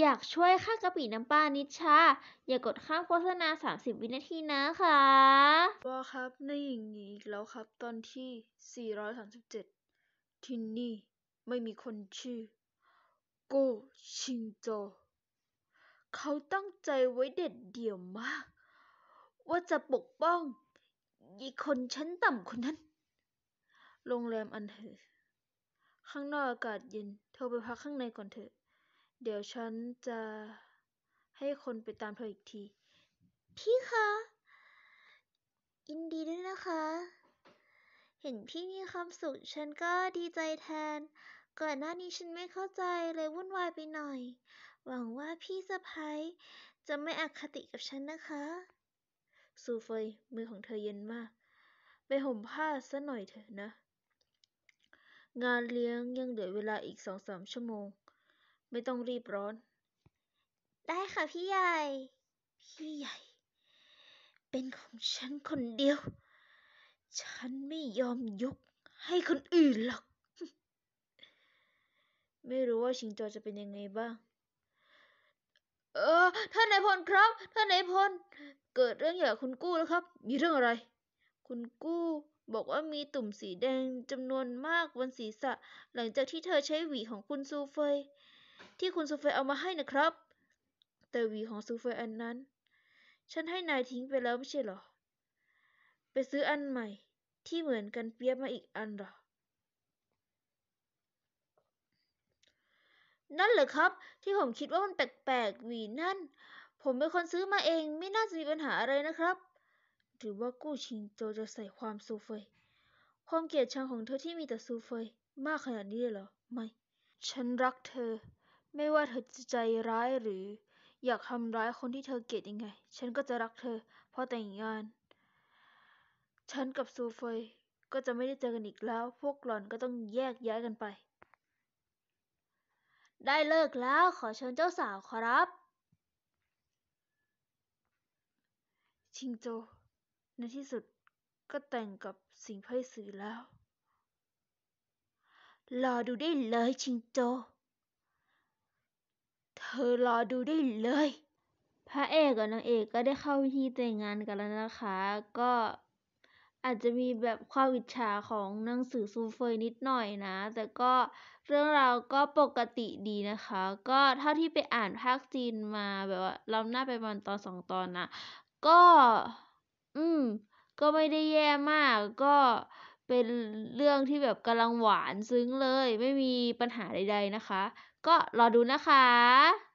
อยากช่วยค่ากะปิน้ำปลานิชชา อย่ากกดข้ามโฆษณา30 วินาทีนะคะวอครับในอย่างนี้อีกแล้วครับ ตอนที่ 437ที่นี่ไม่มีคนชื่อโกชิงโจ เขาตั้งใจไว้เด็ดเดี่ยวมาก ว่าจะปกป้องอีคนชั้นต่ำคนนั้น โรงแรมอันเถอะ ข้างนอกอากาศเย็นเธอไปพักข้างในก่อนเถอะเดี๋ยวฉันจะให้คนไปตามเธออีกที พี่คะยินดีด้วยนะคะ เห็นพี่มีความสุข ฉันก็ดีใจแทน ก่อนหน้านี้ฉันไม่เข้าใจ เลยวุ่นวายไปหน่อย หวังว่าพี่สะพ้ายจะไม่อคติกับฉันนะคะ ซูเฟยมือของเธอเย็นมาก ไปห่มผ้าซะหน่อยเถอะนะ งานเลี้ยงยังเหลือเวลาอีกสองสามชั่วโมงไม่ต้องรีบร้อน ได้ค่ะพี่ใหญ่ พี่ใหญ่ เป็นของฉันคนเดียว ฉันไม่ยอมยกให้คนอื่นหรอกไม่รู้ว่าชิงโจจะเป็นยังไงบ้าง เออท่านนายพลครับ ท่านนายพล เกิดเรื่องอย่างคุณกู้แล้วครับ มีเรื่องอะไร คุณกู้ บอกว่ามีตุ่มสีแดงจำนวนมากบนศีรษะ หลังจากที่เธอใช้หวีของคุณซูเฟยที่คุณซูเฟย์เอามาให้นะครับ แต่หวีของซูเฟย์อันนั้น ฉันให้นายทิ้งไปแล้วไม่ใช่หรอ ไปซื้ออันใหม่ที่เหมือนกันเปียบมาอีกอันหรอ นั่นเหรอครับ ที่ผมคิดว่ามันแปลกๆหวีนั่น ผมเป็นคนซื้อมาเองไม่น่าจะมีปัญหาอะไรนะครับ หรือว่ากู้ชิงโจจะใส่ความซูเฟย ความเกลียดชังของเธอที่มีแต่ซูเฟยมากขนาดนี้เลยเหรอ ไม่ ฉันรักเธอไม่ว่าเธอจะใจร้ายหรืออยากทำร้ายคนที่เธอเกลียดยังไง ฉันก็จะรักเธอเพราะแต่งงาน ฉันกับซูเฟยก็จะไม่ได้เจอกันอีกแล้ว พวกหล่อนก็ต้องแยกย้ายกันไป ได้เลิกแล้วขอเชิญเจ้าสาวขอรับชิงโจในที่สุดก็แต่งกับสิงไพ่สื่อแล้วรอดูได้เลยชิงโจธอรอดูได้เลย พระเอกกับนางเอกก็ได้เข้าพิธีแต่งงานกันแล้วนะคะ ก็อาจจะมีแบบความวิจฉาของหนังสือซูเฟยนิดหน่อยนะ แต่ก็เรื่องราวก็ปกติดีนะคะ ก็เท่าที่ไปอ่านภาคจีนมาแบบว่าลำหน้าไปประมาณตอนสองตอนนะ ก็ อืม ก็ไม่ได้แย่มากก็เป็นเรื่องที่แบบกำลังหวานซึ้งเลย ไม่มีปัญหาใด ๆนะคะ ก็รอดูนะคะ